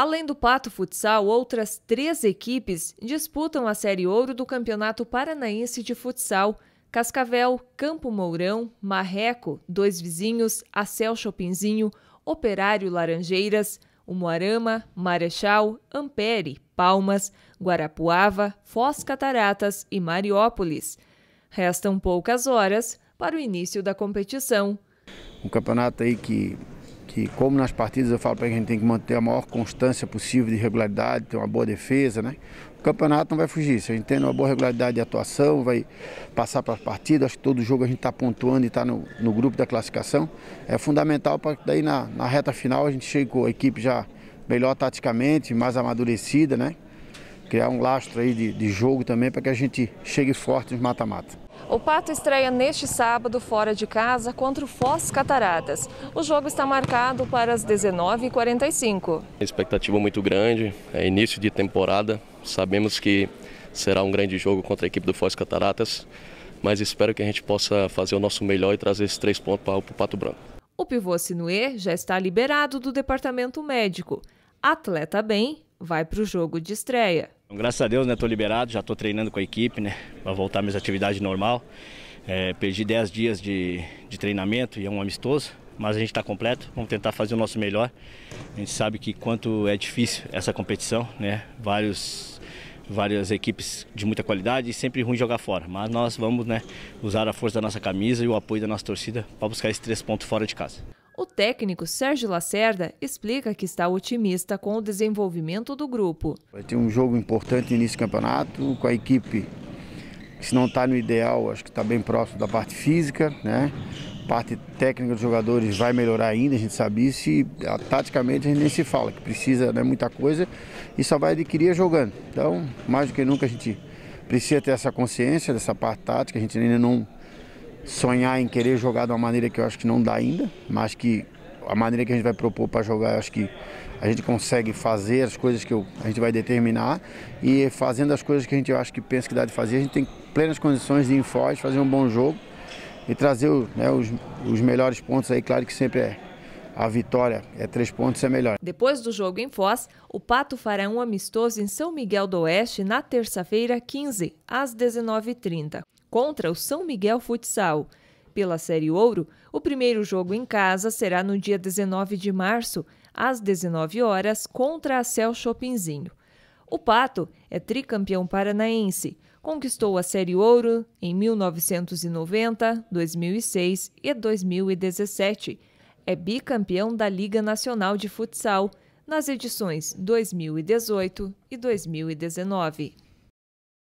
Além do Pato Futsal, outras três equipes disputam a Série Ouro do Campeonato Paranaense de Futsal. Cascavel, Campo Mourão, Marreco, Dois Vizinhos, Acel Chopinzinho, Operário Laranjeiras, Umuarama, Marechal, Ampere, Palmas, Guarapuava, Foz Cataratas e Mariópolis. Restam poucas horas para o início da competição. Um campeonato aí que que como nas partidas eu falo para a gente tem que manter a maior constância possível de regularidade, ter uma boa defesa, né? O campeonato não vai fugir. Se a gente tem uma boa regularidade de atuação, vai passar para as partidas, acho que todo jogo a gente está pontuando e está no, no, grupo da classificação. É fundamental para que daí na, na reta final a gente chegue com a equipe já melhor taticamente, mais amadurecida, né? Criar um lastro aí de, de jogo também para que a gente chegue forte nos mata-mata. O Pato estreia neste sábado fora de casa contra o Foz Cataratas. O jogo está marcado para as 19h45. Expectativa muito grande, é início de temporada. Sabemos que será um grande jogo contra a equipe do Foz Cataratas, mas espero que a gente possa fazer o nosso melhor e trazer esses três pontos para o Pato Branco. O pivô Sinuê já está liberado do departamento médico. Atleta bem, vai para o jogo de estreia. Então, graças a Deus, né? Tô liberado, já tô treinando com a equipe, né? Pra voltar minhas atividades normal. É, perdi 10 dias de, de treinamento e é um amistoso, mas a gente está completo, vamos tentar fazer o nosso melhor. A gente sabe que quanto é difícil essa competição, né? Vários, várias equipes de muita qualidade e sempre ruim jogar fora. Mas nós vamos né, usar a força da nossa camisa e o apoio da nossa torcida para buscar esses três pontos fora de casa. O técnico Sérgio Lacerda explica que está otimista com o desenvolvimento do grupo. Vai ter um jogo importante no início do campeonato com a equipe que se não está no ideal, acho que está bem próximo da parte física, né? Parte técnica dos jogadores vai melhorar ainda, a gente sabe isso, e ah, taticamente a gente nem se fala, que precisa né, muita coisa e só vai adquirir jogando. Então, mais do que nunca a gente precisa ter essa consciência dessa parte tática, a gente ainda não sonhar em querer jogar de uma maneira que eu acho que não dá ainda, mas que a maneira que a gente vai propor para jogar, eu acho que a gente consegue fazer as coisas que eu, a gente vai determinar e fazendo as coisas que a gente acha que pensa que dá de fazer, a gente tem plenas condições de ir em Foz, fazer um bom jogo e trazer né, os, os melhores pontos aí, claro que sempre é, a vitória é três pontos, é melhor. Depois do jogo em Foz, o Pato fará um amistoso em São Miguel do Oeste na terça-feira, 15, às 19h30 contra o São Miguel Futsal. Pela Série Ouro, o primeiro jogo em casa será no dia 19 de março, às 19 horas, contra a Cel Shoppingzinho. O Pato é tricampeão paranaense. Conquistou a Série Ouro em 1990, 2006 e 2017. É bicampeão da Liga Nacional de Futsal nas edições 2018 e 2019.